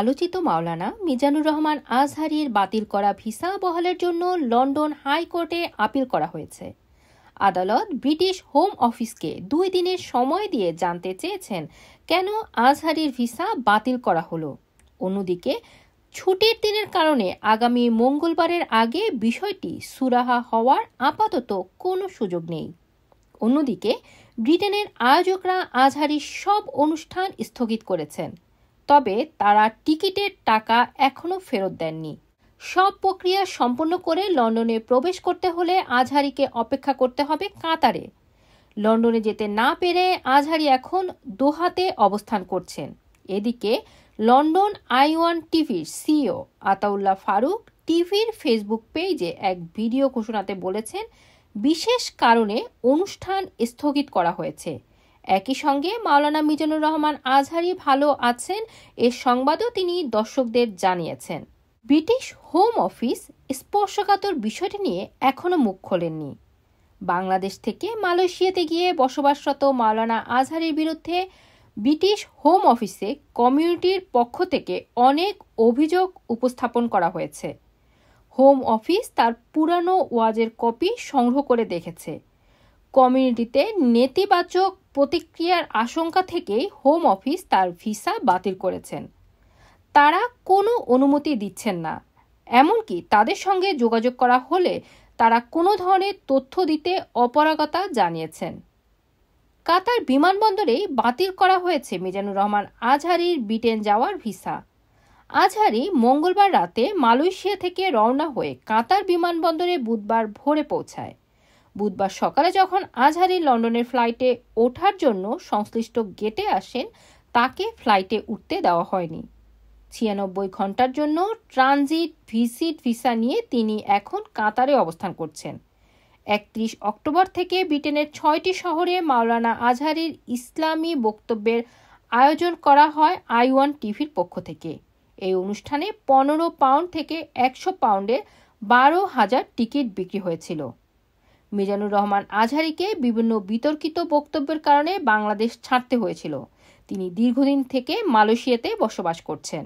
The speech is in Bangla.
আলোচিত মাওলানা মিজানুর রহমান আজহারির বাতিল করা ভিসা বহালের জন্য লন্ডন হাইকোর্টে আপিল করা হয়েছে আদালত ব্রিটিশ হোম অফিসকে দুই দিনের সময় দিয়ে জানতে চেয়েছেন কেন আজহারির ভিসা বাতিল করা হলো অন্যদিকে ছুটির দিনের কারণে আগামী মঙ্গলবারের আগে বিষয়টি সুরাহা হওয়ার আপাতত কোনো সুযোগ নেই অন্যদিকে ব্রিটেনের আয়োজকরা আজহারির সব অনুষ্ঠান স্থগিত করেছেন তবে তারা টিকিটের টাকা এখনও ফেরত দেননি সব প্রক্রিয়া সম্পন্ন করে লন্ডনে প্রবেশ করতে হলে আজহারিকে অপেক্ষা করতে হবে কাতারে লন্ডনে যেতে না পেরে আজহারি এখন দোহাতে অবস্থান করছেন এদিকে লন্ডন আই ওয়ান টিভির সিও আতাউল্লাহ ফারুক টিভির ফেসবুক পেজে এক ভিডিও ঘোষণাতে বলেছেন বিশেষ কারণে অনুষ্ঠান স্থগিত করা হয়েছে একই সঙ্গে মাওলানা মিজানুর রহমান আজহারি ভালো আছেন এ সংবাদও তিনি দর্শকদের জানিয়েছেন ব্রিটিশ হোম অফিস স্পর্শকাতর বিষয়টি নিয়ে এখনও মুখ খোলেননি বাংলাদেশ থেকে মালয়েশিয়াতে গিয়ে বসবাসরত মাওলানা আজহারির বিরুদ্ধে ব্রিটিশ হোম অফিসে কমিউনিটির পক্ষ থেকে অনেক অভিযোগ উপস্থাপন করা হয়েছে হোম অফিস তার পুরানো ওয়াজের কপি সংগ্রহ করে দেখেছে কমিউনিটিতে নেতিবাচক প্রতিক্রিয়ার আশঙ্কা থেকেই হোম অফিস তার ভিসা বাতিল করেছেন তারা কোনো অনুমতি দিচ্ছেন না এমনকি তাদের সঙ্গে যোগাযোগ করা হলে তারা কোনো ধরনের তথ্য দিতে অপারগতা জানিয়েছেন কাতার বিমানবন্দরে বাতিল করা হয়েছে মিজানুর রহমান আজহারির ব্রিটেন যাওয়ার ভিসা আজহারি মঙ্গলবার রাতে মালয়েশিয়া থেকে রওনা হয়ে কাতার বিমানবন্দরে বুধবার ভোরে পৌঁছায় বুধবার সকালে যখন আজহারি লন্ডনের ফ্লাইটে ওঠার জন্য সংশ্লিষ্ট গেটে আসেন তাকে ফ্লাইটে উঠতে দেওয়া হয়নি ছিয়ানব্বই ঘন্টার জন্য ট্রানজিট ভিসিট ভিসা নিয়ে তিনি এখন কাতারে অবস্থান করছেন একত্রিশ অক্টোবর থেকে ব্রিটেনের ছয়টি শহরে মাওলানা আজহারির ইসলামী বক্তব্যের আয়োজন করা হয় আই ওয়ান টিভির পক্ষ থেকে এই অনুষ্ঠানে পনেরো পাউন্ড থেকে একশো পাউন্ডে বারো হাজার টিকিট বিক্রি হয়েছিল মিজানুর রহমান আজহারিকে বিভিন্ন বিতর্কিত বক্তব্যের কারণে বাংলাদেশ ছাড়তে হয়েছিল তিনি দীর্ঘদিন থেকে মালয়েশিয়াতে বসবাস করছেন